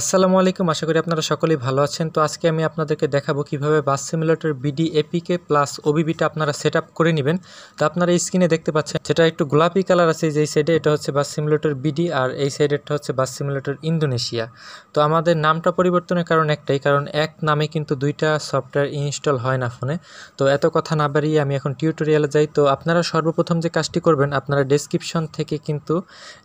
আসসালামু আলাইকুম আশা করি আপনারা সকলেই ভালো আছেন তো আজকে আমি আপনাদেরকে দেখাবো কিভাবে bus simulator BD APK plus ওবিবিটা আপনারা সেট করে নেবেন তো আপনারা স্ক্রিনে দেখতে পাচ্ছেন সেটা একটু গোলাপি কালার আছে যে সাইডে এটা হচ্ছে বাস সিমুলেটর বিডি আর এই সাইডে এটা হচ্ছে বাস সিমুলেটর ইন্দোনেশিয়া তো আমাদের নামটা পরিবর্তনের কারণ একটাই কারণ এক নামে কিন্তু দুইটা সফটওয়্যার ইনস্টল হয় না ফোনে তো এত কথা না বাড়িয়ে আমি এখন টিউটোরিয়ালে যাই তো আপনারা সর্বপ্রথম যে কাজটি করবেন আপনারা ডেসক্রিপশন থেকে কিন্তু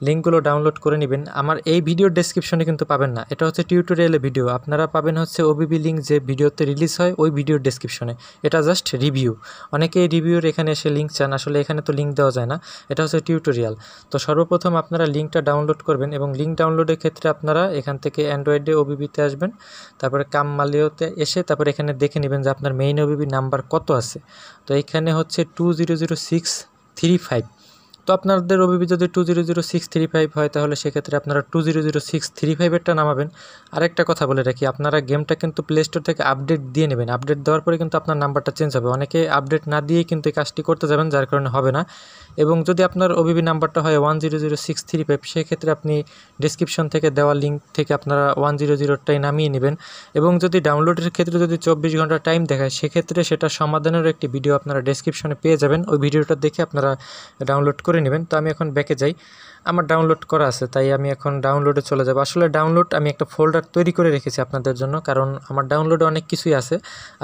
লিঙ্কগুলো ডাউনলোড করে নেবেন আমার এই ভিডিওর ডেসক্রিপশনে কিন্তু পাবেন না এটা হচ্ছে টিউটোরিয়াল ভিডিও আপনারা পাবেন হচ্ছে ওবিবি লিঙ্ক যে ভিডিওতে রিলিজ হয় ওই ভিডিওর ডিসক্রিপশনে এটা জাস্ট রিভিউ অনেকে রিভিউর এখানে এসে লিঙ্ক চান আসলে এখানে তো লিঙ্ক দেওয়া যায় না এটা হচ্ছে টিউটোরিয়াল তো সর্বপ্রথম আপনারা লিঙ্কটা ডাউনলোড করবেন এবং লিঙ্ক ডাউনলোডের ক্ষেত্রে আপনারা এখান থেকে অ্যান্ড্রয়েডে ওবিবিতে আসবেন তারপরে কাম মালিওতে এসে তারপর এখানে দেখে নেবেন যে আপনার মেইন ওবিবি নাম্বার কত আছে তো এখানে হচ্ছে two zero zero six three five তো আপনাদের ওবিপি যদি two zero zero six three five হয় তাহলে সেক্ষেত্রে আপনারা two zero zero six three ফাইভেরটা নামাবেন আরেকটা কথা বলে রাখি আপনারা গেমটা কিন্তু প্লে স্টোর থেকে আপডেট দিয়ে নেবেন আপডেট দেওয়ার পরে কিন্তু আপনার নাম্বারটা চেঞ্জ হবে অনেকে আপডেট না দিয়ে কিন্তু এই কাজটি করতে যাবেন যার কারণে হবে না এবং যদি আপনার ওবিপি নাম্বারটা হয় one zero zero six three five সেক্ষেত্রে আপনি ডিসক্রিপশন থেকে দেওয়া লিঙ্ক থেকে আপনারা ওয়ান জিরো জিরোটাই নামিয়ে নেবেন এবং যদি ডাউনলোডের ক্ষেত্রে যদি চব্বিশ ঘন্টা টাইম দেখায় সেক্ষেত্রে সেটা সমাধানের একটি ভিডিও আপনারা ডেসক্রিপশনে পেয়ে যাবেন ওই ভিডিওটা দেখে আপনারা ডাউনলোড করে করে নেবেন তো আমি এখন ব্যাকে যাই আমার ডাউনলোড করা আছে তাই আমি এখন ডাউনলোডে চলে যাব আসলে ডাউনলোড আমি একটা ফোল্ডার তৈরি করে রেখেছি আপনাদের জন্য কারণ আমার ডাউনলোডে অনেক কিছুই আছে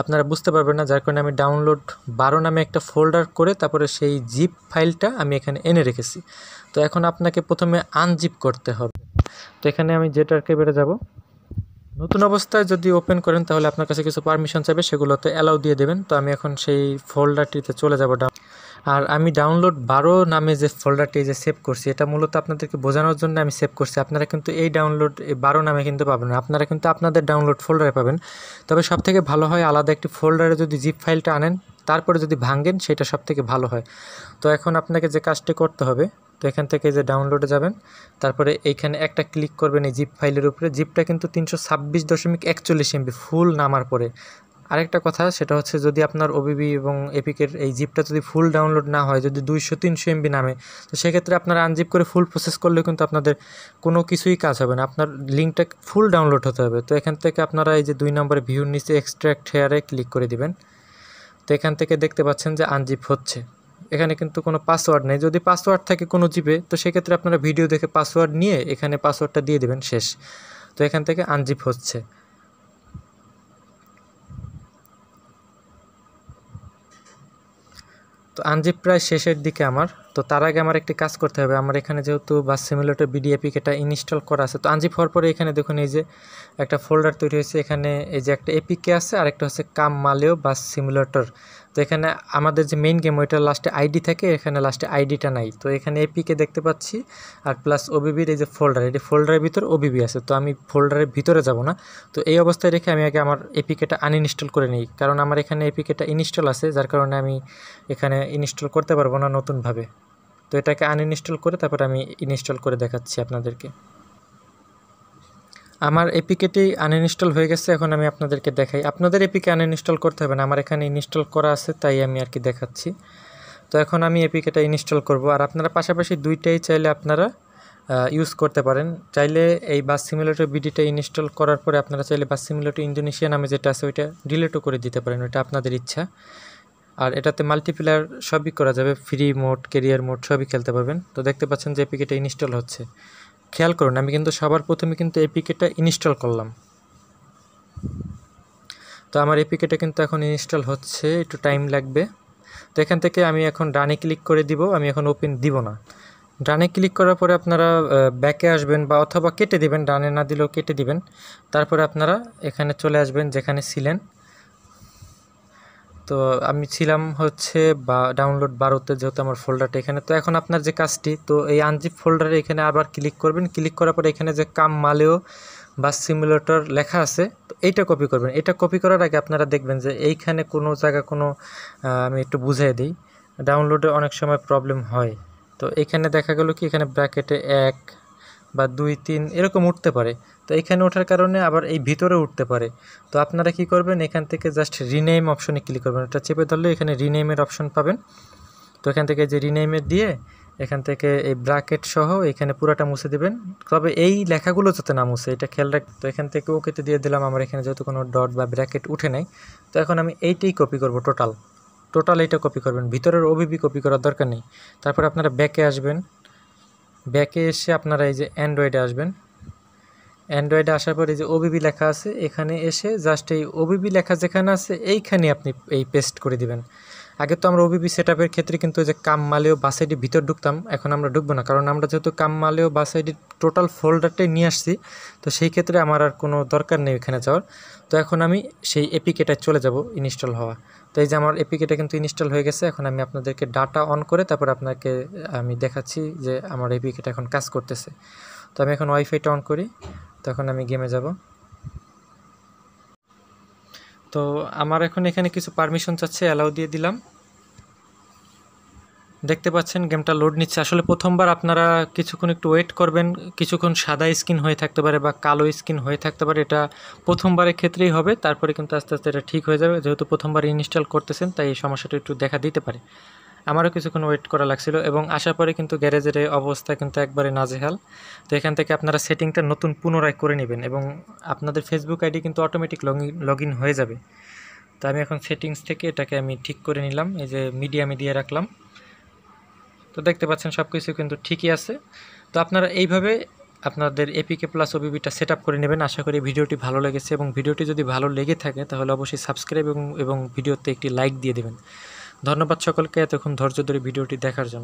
আপনারা বুঝতে পারবেন না যার কারণে আমি ডাউনলোড বারো নামে একটা ফোল্ডার করে তারপরে সেই জিপ ফাইলটা আমি এখানে এনে রেখেছি তো এখন আপনাকে প্রথমে আনজিপ করতে হবে তো এখানে আমি জেটারকে বেড়ে যাব নতুন অবস্থায় যদি ওপেন করেন তাহলে আপনার কাছে কিছু পারমিশন চাইবে সেগুলোতে অ্যালাউ দিয়ে দেবেন তো আমি এখন সেই ফোল্ডারটিতে চলে যাব ডাউন আর আমি ডাউনলোড বারো নামে যে ফোল্ডারটি যে সেভ করছি এটা মূলত আপনাদেরকে বোঝানোর জন্য আমি সেভ করছি আপনারা কিন্তু এই ডাউনলোড বারো নামে কিন্তু পাবেন না আপনারা কিন্তু আপনাদের ডাউনলোড ফোল্ডারে পাবেন তবে সবথেকে ভালো হয় আলাদা একটি ফোল্ডারে যদি জিপ ফাইলটা আনেন তারপরে যদি ভাঙ্গেন সেটা সবথেকে ভালো হয় তো এখন আপনাকে যে কাজটি করতে হবে তো এখান থেকে যে ডাউনলোডে যাবেন তারপরে এইখানে একটা ক্লিক করবেন এই জিপ ফাইলের উপরে জিপটা কিন্তু তিনশো ছাব্বিশ দশমিক একচল্লিশ এমবি ফুল নামার পরে আরেকটা কথা সেটা হচ্ছে যদি আপনার ওবিবি এবং এপিকের এই জিপটা যদি ফুল ডাউনলোড না হয় যদি দুইশো তিনশো এমবি নামে তো সেক্ষেত্রে আপনারা আনজিপ করে ফুল প্রসেস করলে কিন্তু আপনাদের কোনো কিছুই কাজ হবে না আপনার লিঙ্কটা ফুল ডাউনলোড হতে হবে তো এখান থেকে আপনারা এই যে দুই নম্বরে ভিউর নিচে এক্সট্র্যাক্ট হেয়ারে ক্লিক করে দিবেন তো এখান থেকে দেখতে পাচ্ছেন যে আনজিপ হচ্ছে এখানে কিন্তু কোনো পাসওয়ার্ড নেই যদি পাসওয়ার্ড থাকে কোনো জিপে তো সেক্ষেত্রে আপনারা ভিডিও দেখে পাসওয়ার্ড নিয়ে এখানে পাসওয়ার্ডটা দিয়ে দেবেন শেষ তো এখান থেকে আনজিপ হচ্ছে তো আনজিপ প্রায় শেষের দিকে আমার তো তার আগে আমার একটি কাজ করতে হবে আমার এখানে যেহেতু বাস সিমুলেটর বিডিএপিক এটা ইনস্টল করা আছে তো আনজি হওয়ার পরে এখানে দেখুন এই যে একটা ফোল্ডার তৈরি হয়েছে এখানে এই যে একটা এপিকে আছে আর একটা হচ্ছে কাম মালেও বাস সিমুলেটর তো এখানে আমাদের যে মেইন গেম ওইটা লাস্টে আইডি থাকে এখানে লাস্টে আইডিটা নাই তো এখানে এপিকে দেখতে পাচ্ছি আর প্লাস ওবিবির এই যে ফোল্ডার এটি ফোল্ডারের ভিতর ওবিবি আছে তো আমি ফোল্ডারের ভিতরে যাব না তো এই অবস্থায় রেখে আমি আগে আমার এপিকেটা আনইনস্টল করে নিই কারণ আমার এখানে এপিকেটা ইনস্টল আছে যার কারণে আমি এখানে ইনস্টল করতে পারবো না নতুনভাবে তো এটাকে আনইনস্টল করে তারপর আমি ইনস্টল করে দেখাচ্ছি আপনাদেরকে আমার এপিকেটি আনইনস্টল হয়ে গেছে এখন আমি আপনাদেরকে দেখাই আপনাদের এপিকে আনইনস্টল করতে হবে না আমার এখানে ইনস্টল করা আছে তাই আমি আর কি দেখাচ্ছি তো এখন আমি এপিকেটা ইনস্টল করব আর আপনারা পাশাপাশি দুইটাই চাইলে আপনারা ইউজ করতে পারেন চাইলে এই বাস সিমুলেটর বিডিটা ইনস্টল করার পরে আপনারা চাইলে বাস সিমুলেটর ইন্দোনেশিয়া নামে যেটা আছে ওইটা ডিলেটও করে দিতে পারেন ওইটা আপনাদের ইচ্ছা আর এটাতে মাল্টিপ্লেয়ার সবই করা যাবে ফ্রি মোড কেরিয়ার মোড সবই খেলতে পারবেন তো দেখতে পাচ্ছেন যে এপিকেটা ইনস্টল হচ্ছে খেয়াল করুন আমি কিন্তু সবার প্রথমে কিন্তু এপিকেটা ইনস্টল করলাম তো আমার এপিকেটা কিন্তু এখন ইনস্টল হচ্ছে একটু টাইম লাগবে তো এখান থেকে আমি এখন ডানে ক্লিক করে দিব আমি এখন ওপেন দিব না ডানে ক্লিক করার পরে আপনারা ব্যাকে আসবেন বা অথবা কেটে দিবেন ডানে না দিলেও কেটে দিবেন তারপরে আপনারা এখানে চলে আসবেন যেখানে ছিলেন তো আমি ছিলাম হচ্ছে বা ডাউনলোড বারোতে যেহেতু আমার ফোল্ডারটা এখানে তো এখন আপনার যে কাজটি তো এই আনজিপ ফোল্ডারে এখানে আবার ক্লিক করবেন ক্লিক করার পর এখানে যে কাম মালেও বা সিমুলেটর লেখা আছে তো এইটা কপি করবেন এটা কপি করার আগে আপনারা দেখবেন যে এইখানে কোনো জায়গা কোনো আমি একটু বুঝিয়ে দিই ডাউনলোডে অনেক সময় প্রবলেম হয় তো এখানে দেখা গেল কি এখানে ব্র্যাকেটে এক বা দুই তিন এরকম উঠতে পারে তো এখানে ওঠার কারণে আবার এই ভিতরে উঠতে পারে তো আপনারা কি করবেন এখান থেকে জাস্ট রিনেম অপশনে ক্লিক করবেন এটা চেপে ধরলে এখানে রিনেমের অপশন পাবেন তো এখান থেকে যে রিনেমের দিয়ে এখান থেকে এই ব্রাকেট সহ এখানে পুরাটা মুছে দেবেন তবে এই লেখাগুলো যাতে না মুছে এটা খেয়াল রাখ তো এখান থেকে ওকেতে দিয়ে দিলাম আমার এখানে যেহেতু কোনো ডট বা ব্র্যাকেট উঠে নাই তো এখন আমি এইটাই কপি করব টোটাল টোটাল এইটা কপি করবেন ভিতরের ওবিবি কপি করার দরকার নেই তারপর আপনারা ব্যাকে আসবেন ব্যাকে এসে আপনারা এই যে অ্যান্ড্রয়েডে আসবেন অ্যান্ড্রয়েডে আসার পরে যে ওবিবি লেখা আছে এখানে এসে জাস্ট এই ওবিবি লেখা যেখানে আছে এইখানে আপনি এই পেস্ট করে দিবেন আগে তো আমরা ওবিবি সেট ক্ষেত্রে কিন্তু যে কামমালেও বাস আইডির ভিতর ঢুকতাম এখন আমরা ঢুকবো না কারণ আমরা যেহেতু কামমালেও বাস আইডির টোটাল ফোল্ডারটাই নিয়ে আসছি তো সেই ক্ষেত্রে আমার আর কোনো দরকার নেই এখানে যাওয়ার তো এখন আমি সেই এপিকেটায় চলে যাব ইনস্টল হওয়া তো এই যে আমার এপিকেটা কিন্তু ইনস্টল হয়ে গেছে এখন আমি আপনাদেরকে ডাটা অন করে তারপর আপনাকে আমি দেখাচ্ছি যে আমার এপিকেটা এখন কাজ করতেছে তো আমি এখন ওয়াইফাইটা অন করি তখন আমি গেমে যাব তো আমার এখন এখানে কিছু পারমিশন চাচ্ছে অ্যালাউ দিয়ে দিলাম দেখতে পাচ্ছেন গেমটা লোড নিচ্ছে আসলে প্রথমবার আপনারা কিছুক্ষণ একটু ওয়েট করবেন কিছুক্ষণ সাদা স্কিন হয়ে থাকতে পারে বা কালো স্কিন হয়ে থাকতে পারে এটা প্রথমবারের ক্ষেত্রেই হবে তারপরে কিন্তু আস্তে আস্তে এটা ঠিক হয়ে যাবে যেহেতু প্রথমবার ইনস্টল করতেছেন তাই এই সমস্যাটা একটু দেখা দিতে পারে আমারও কিছুক্ষণ ওয়েট করা লাগছিল এবং আসার পরে কিন্তু গ্যারেজের অবস্থা কিন্তু একবারে নাজেহাল তো এখান থেকে আপনারা সেটিংটা নতুন পুনরায় করে নেবেন এবং আপনাদের ফেসবুক আইডি কিন্তু অটোমেটিক লগ ইন হয়ে যাবে তো আমি এখন সেটিংস থেকে এটাকে আমি ঠিক করে নিলাম এই যে মিডিয়ামে দিয়ে রাখলাম তো দেখতে পাচ্ছেন সব কিছু কিন্তু ঠিকই আছে তো আপনারা এইভাবে আপনাদের এপিকে প্লাস ওবিবিটা সেট আপ করে নেবেন আশা করি ভিডিওটি ভালো লেগেছে এবং ভিডিওটি যদি ভালো লেগে থাকে তাহলে অবশ্যই সাবস্ক্রাইব এবং ভিডিওতে একটি লাইক দিয়ে দেবেন ধন্যবাদ সকলকে এতক্ষণ ধৈর্য ধরে ভিডিওটি দেখার জন্য